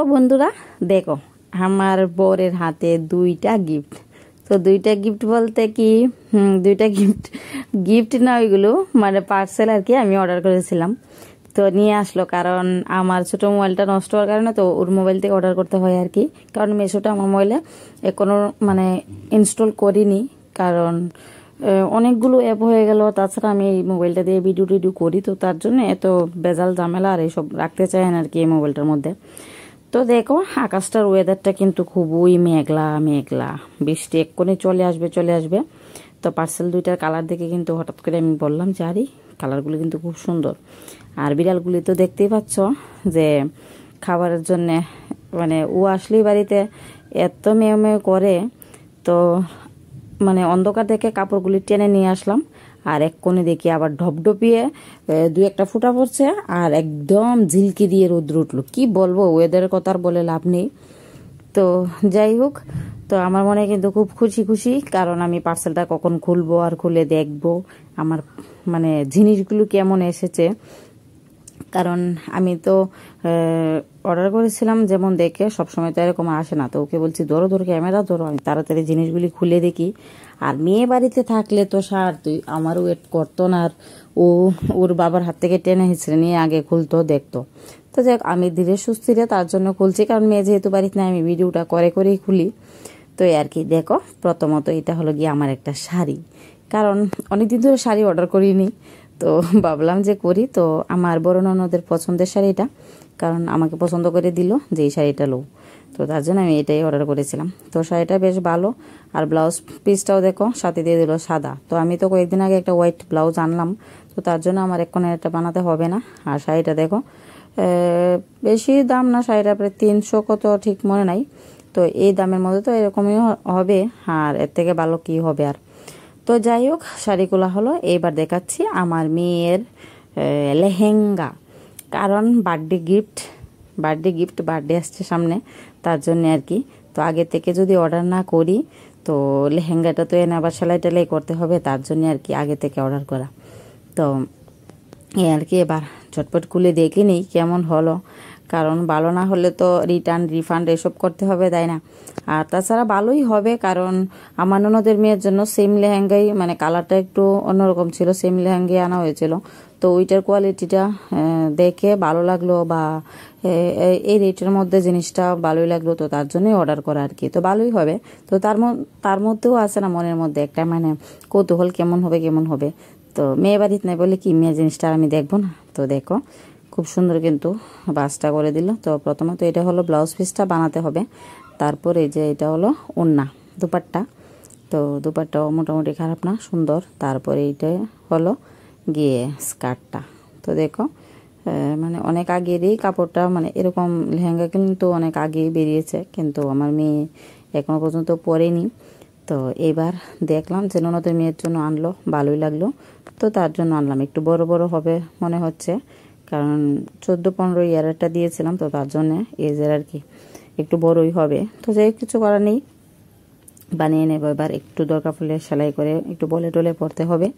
তো বন্ধুরা দেখো আমার বরের হাতে দুইটা গিফট তো দুইটা গিফট বলতে কি দুইটা গিফট গিফট না ওইগুলো মানে পার্সেল আর কি আমি অর্ডার করেছিলাম তো নিয়ে আসলো কারণ আমার ছোটো মোবাইলটা নষ্ট হওয়ার কারণে তো ওর মোবাইল থেকে অর্ডার করতে হয় আর কি কারণ মেশোটা আমার মোবাইলে এখনও মানে ইনস্টল করিনি কারণ অনেকগুলো অ্যাপ হয়ে গেল তাছাড়া আমি এই মোবাইলটা দিয়ে ভিডিও টিডিও করি তো তার জন্য এত বেজাল ঝামেলা আর এইসব রাখতে চাই না আর কি এই মোবাইলটার মধ্যে তো দেখো আকাশটার ওয়েদারটা কিন্তু খুবই মেঘলা মেঘলা বৃষ্টি এক্ষণে চলে আসবে চলে আসবে তো পার্সেল দুইটার কালার দেখে কিন্তু হঠাৎ করে আমি বললাম যে আরে কালারগুলি কিন্তু খুব সুন্দর আর বিড়ালগুলি তো দেখতেই পাচ্ছ যে খাবারের জন্যে মানে ও আসলেই বাড়িতে এত মেয়ে মেয়ে করে তো মানে অন্ধকার দেখে কাপড়গুলি টেনে নিয়ে আসলাম আর এক কোণে দেখি আবার ঢপঢপিয়ে দু একটা ফুটা পড়ছে আর একদম ঝিলকি দিয়ে রোদ্র উঠলো কি বলবো ওয়েদারের কথা আর বলে লাভ নেই তো যাই হোক তো আমার মনে কিন্তু খুব খুশি খুশি কারণ আমি পার্সেলটা কখন খুলবো আর খুলে দেখবো আমার মানে জিনিসগুলো কেমন এসেছে কারণ আমি তো অর্ডার করেছিলাম যেমন দেখে সবসময় তো এরকম আসে না তো ওকে বলছি ধরো ধরো ক্যামেরা ধরো আমি তাড়াতাড়ি জিনিসগুলি খুলে দেখি আর মেয়ে বাড়িতে থাকলে তো সার তুই আমার ওয়েট করতো না আর ও ওর বাবার হাত থেকে টেনে হিঁচড়ে নিয়ে আগে খুলতো দেখতো তো যাক আমি ধীরে সুস্থিরে তার জন্য খুলছি কারণ মেয়ে যেহেতু বাড়িতে নেয় আমি ভিডিওটা করে করেই খুলি তো আর কি দেখো প্রথমত এটা হলো গিয়ে আমার একটা শাড়ি কারণ অনেক দিন ধরে শাড়ি অর্ডার করিনি তো ভাবলাম যে করি তো আমার বড় ননদের পছন্দের শাড়িটা কারণ আমাকে পছন্দ করে দিল যে এই শাড়িটা লো তো তার জন্য আমি এটাই অর্ডার করেছিলাম তো শাড়িটা বেশ ভালো আর ব্লাউজ পিসটাও দেখো সাথে দিয়ে দিল সাদা তো আমি তো কয়েকদিন আগে একটা হোয়াইট ব্লাউজ আনলাম তো তার জন্য আমার এখন একটা বানাতে হবে না আর শাড়িটা দেখো বেশি দাম না শাড়িটা প্রায় তিনশো কত ঠিক মনে নাই তো এই দামের মধ্যে তো এরকমই হবে আর এর থেকে ভালো কি হবে আর তো যাই হোক শাড়িগুলো হলো এবার দেখাচ্ছি আমার মেয়ের লেহেঙ্গা কারণ birthday gift birthday gift birthday আসছে সামনে তার জন্য আর কি তো আগে থেকে যদি অর্ডার না করি তো লেহেঙ্গাটা তো এনে আবার সেলাই টেলাই করতে হবে তার জন্য আর কি আগে থেকে অর্ডার করা তো এ আর কি এবার চটপট খুলে দেখে নিই কেমন হলো কারণ ভালো না হলে তো রিটার্ন রিফান্ড এসব করতে হবে তাই না আর তাছাড়া ভালোই হবে কারণ আমার ননদের মেয়ের জন্য সেম লেহেঙ্গাই মানে কালারটা একটু অন্যরকম ছিল সেম লেহেঙ্গাই আনা হয়েছিল তো ওইটার কোয়ালিটিটা দেখে ভালো লাগলো বা এই রেটের মধ্যে জিনিসটা ভালোই লাগলো তো তার জন্যই অর্ডার করা আর কি তো ভালোই হবে তো তার তার মধ্যেও আছে না মনের মধ্যে একটা মানে কৌতূহল কেমন হবে কেমন হবে তো মেয়ে বাড়িতে নাই বলে কি মেয়ে জিনিসটা আমি দেখবো না তো দেখো খুব সুন্দর কিন্তু বাসটা করে দিল তো প্রথমত এটা হলো ব্লাউজ পিসটা বানাতে হবে তারপর এই যে এটা হলো ওন্না দুপাট্টা তো দুপাট্টাও মোটামুটি খারাপ না সুন্দর তারপরে এইটা হলো গিয়ে স্কার্টটা তো দেখো মানে অনেক আগেরই কাপড়টা মানে এরকম লেহেঙ্গা কিন্তু অনেক আগেই বেরিয়েছে কিন্তু আমার মেয়ে এখনও পর্যন্ত পরেনি তো এবার দেখলাম যে নতুন মেয়ের জন্য আনলো ভালোই লাগলো তো তার জন্য আনলাম একটু বড় বড় হবে মনে হচ্ছে কারণ চোদ্দো পনেরো ইয়ারটা দিয়েছিলাম তো তার জন্য এজের আর কি একটু বড়ই হবে তো যাই কিছু করার নেই বানিয়ে নেব এবার একটু দরকার পড়লে সেলাই করে একটু বলে টলে পড়তে হবে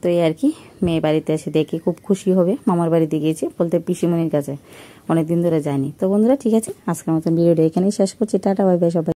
তো এই আর কি মেয়ে বাড়িতে এসে দেখে খুব খুশি হবে মামার বাড়িতে গিয়েছি বলতে পিসিমণির কাছে অনেকদিন ধরে যায়নি তো বন্ধুরা ঠিক আছে আজকের মতন ভিডিওটা এখানেই শেষ করছি টাটা বাই সবাই